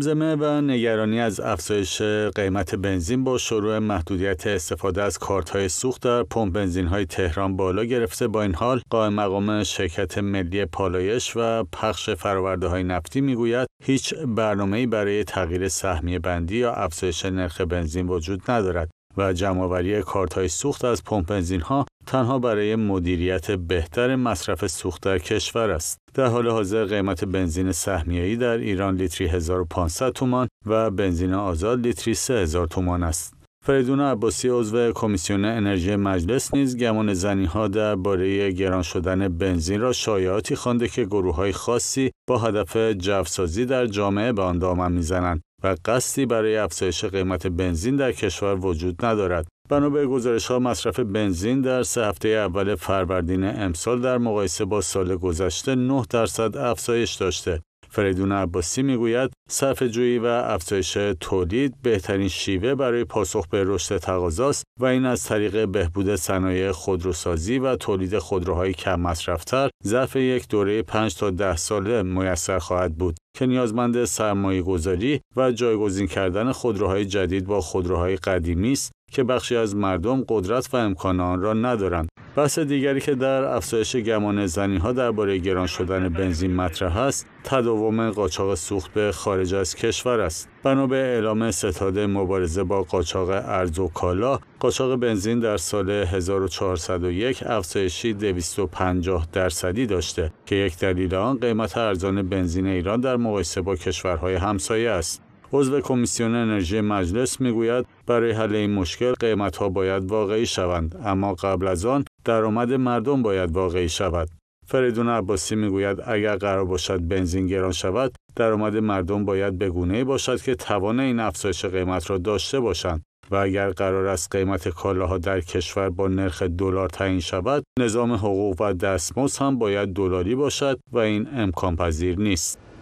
زمزمه و نگرانی از افزایش قیمت بنزین با شروع محدودیت استفاده از کارت های سوخت در پمپ بنزین های تهران بالا گرفته با این حال قائم مقام شرکت ملی پالایش و پخش فرآورده های نفتی میگوید هیچ برنامه‌ای برای تغییر سهمیه بندی یا افزایش نرخ بنزین وجود ندارد و جمعآوری کارتهای سوخت از پمپ ها تنها برای مدیریت بهتر مصرف سوخت در کشور است. در حال حاضر قیمت بنزین سهمیه‌ای در ایران لیتری 1500 تومان و بنزین آزاد لیتری 3000 تومان است. فریدون عباسی عضو کمیسیون انرژی مجلس نیز گمان زنی ها باره گران شدن بنزین را شایعاتی خوانده که گروه های خاصی با هدف جوسازی در جامعه به آن دامن میزنند و قصدی برای افزایش قیمت بنزین در کشور وجود ندارد. بنا به گزارش ها مصرف بنزین در سه هفته اول فروردین امسال در مقایسه با سال گذشته 9 درصد افزایش داشته فریدون عباسی میگوید صرف جویی و افزایش تولید بهترین شیوه برای پاسخ به رشد تقاضاست و این از طریق بهبود صنایع خودروسازی و تولید خودروهای کم مصرفتر ظرف یک دوره 5 تا 10 ساله میسر خواهد بود که نیازمند سرمایه گذاری و جایگزین کردن خودروهای جدید با خودروهای قدیمی است که بخشی از مردم قدرت و امکان آن را ندارند بحث دیگری که در افزایش گمان زنی ها درباره گران شدن بنزین مطرح است تداوم قاچاق سوخت به خارج از کشور است بنا به اعلام ستاد مبارزه با قاچاق ارز و کالا قاچاق بنزین در سال 1401 افزایشی 250 درصدی داشته که یک دلیل آن قیمت ارزان بنزین ایران در مقایسه با کشورهای همسایه است عضو کمیسیون انرژی مجلس میگوید برای حل این مشکل ها باید واقعی شوند اما قبل از آن درآمد مردم باید واقعی شود فریدون عباسی میگوید اگر قرار باشد بنزین گران شود درآمد مردم باید بگونه باشد که توان این افزایش قیمت را داشته باشند و اگر قرار است قیمت کالاها در کشور با نرخ دلار تعیین شود نظام حقوق و دستمزد هم باید دلاری باشد و این امکان پذیر نیست